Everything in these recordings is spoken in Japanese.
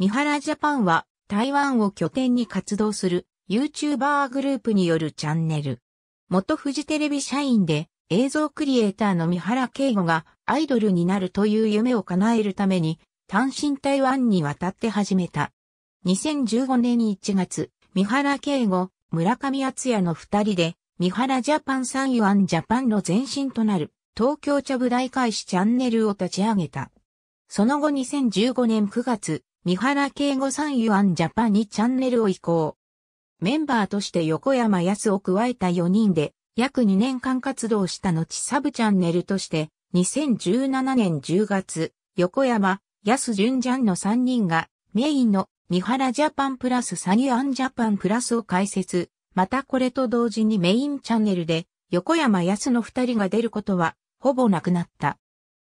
三原ジャパンは台湾を拠点に活動する YouTuber グループによるチャンネル。元フジテレビ社員で映像クリエイターの三原慶吾がアイドルになるという夢を叶えるために単身台湾に渡って始めた。2015年1月、三原慶吾、村上敦也の二人で三原ジャパン三ンユアンジャパンの前身となる東京茶舞台開始チャンネルを立ち上げた。その後2015年9月、三原慶吾さんユアンジャパンにチャンネルを移行。メンバーとして横山康を加えた4人で、約2年間活動した後サブチャンネルとして、2017年10月、横山、安純ジャンの3人が、メインの三原ジャパンプラスサニュアンジャパンプラスを開設。またこれと同時にメインチャンネルで、横山安の2人が出ることは、ほぼなくなった。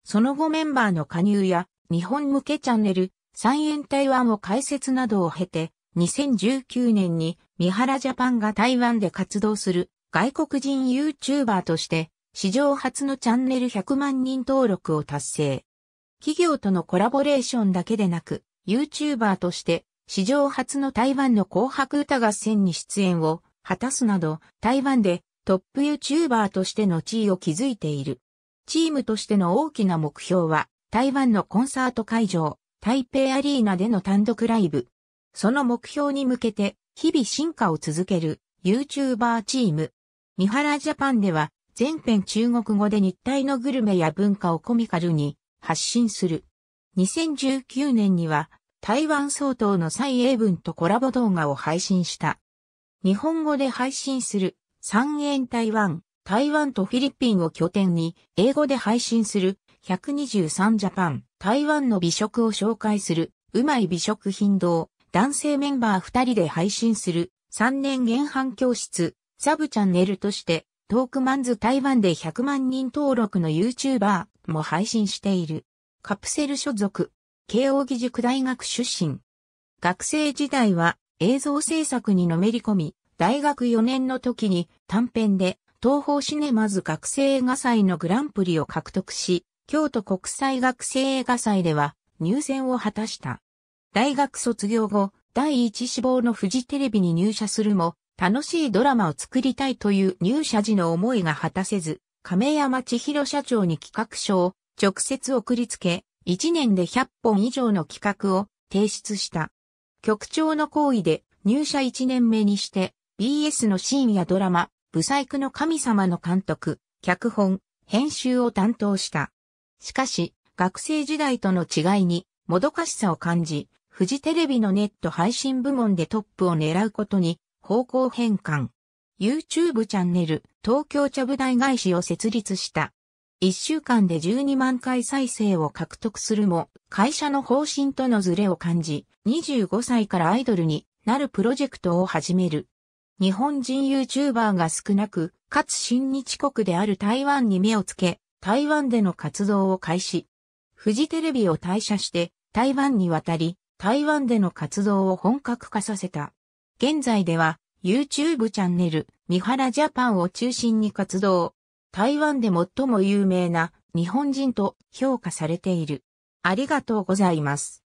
その後メンバーの加入や、日本向けチャンネル、三円台湾を開設などを経て、2019年に三原ジャパンが台湾で活動する外国人 YouTuber として、史上初のチャンネル100万人登録を達成。企業とのコラボレーションだけでなく、YouTuber として史上初の台湾の紅白歌合戦に出演を果たすなど、台湾でトップ YouTuber としての地位を築いている。チームとしての大きな目標は、台湾のコンサート会場、台北アリーナでの単独ライブ。その目標に向けて、日々進化を続ける YouTuber チーム。三原ジャパンでは、全編中国語で日体のグルメや文化をコミカルに発信する。2019年には、台湾総統の蔡英文とコラボ動画を配信した。日本語で配信する三円台湾、台湾とフィリピンを拠点に英語で配信する123ジャパン。台湾の美食を紹介する、うまい美食頻道、男性メンバー2人で配信する、3年原版教室、サブチャンネルとして、トークマンズ台湾で100万人登録の YouTuber も配信している。カプセル所属、慶応義塾大学出身。学生時代は映像制作にのめり込み、大学4年の時に短編で東方シネマズ学生映画祭のグランプリを獲得し、京都国際学生映画祭では入選を果たした。大学卒業後、第一志望のフジテレビに入社するも、楽しいドラマを作りたいという入社時の思いが果たせず、亀山千尋社長に企画書を直接送りつけ、1年で100本以上の企画を提出した。局長の行為で入社1年目にして、BS の深夜ドラマ、ブサイクの神様の監督、脚本、編集を担当した。しかし、学生時代との違いに、もどかしさを感じ、フジテレビのネット配信部門でトップを狙うことに、方向変換。YouTube チャンネル、東京茶舞台返しを設立した。一週間で12万回再生を獲得するも、会社の方針とのズレを感じ、25歳からアイドルになるプロジェクトを始める。日本人 YouTuber が少なく、かつ新日国である台湾に目をつけ、台湾での活動を開始。フジテレビを退社して台湾に渡り、台湾での活動を本格化させた。現在では YouTube チャンネル、三原ジャパンを中心に活動。台湾で最も有名な日本人と評価されている。ありがとうございます。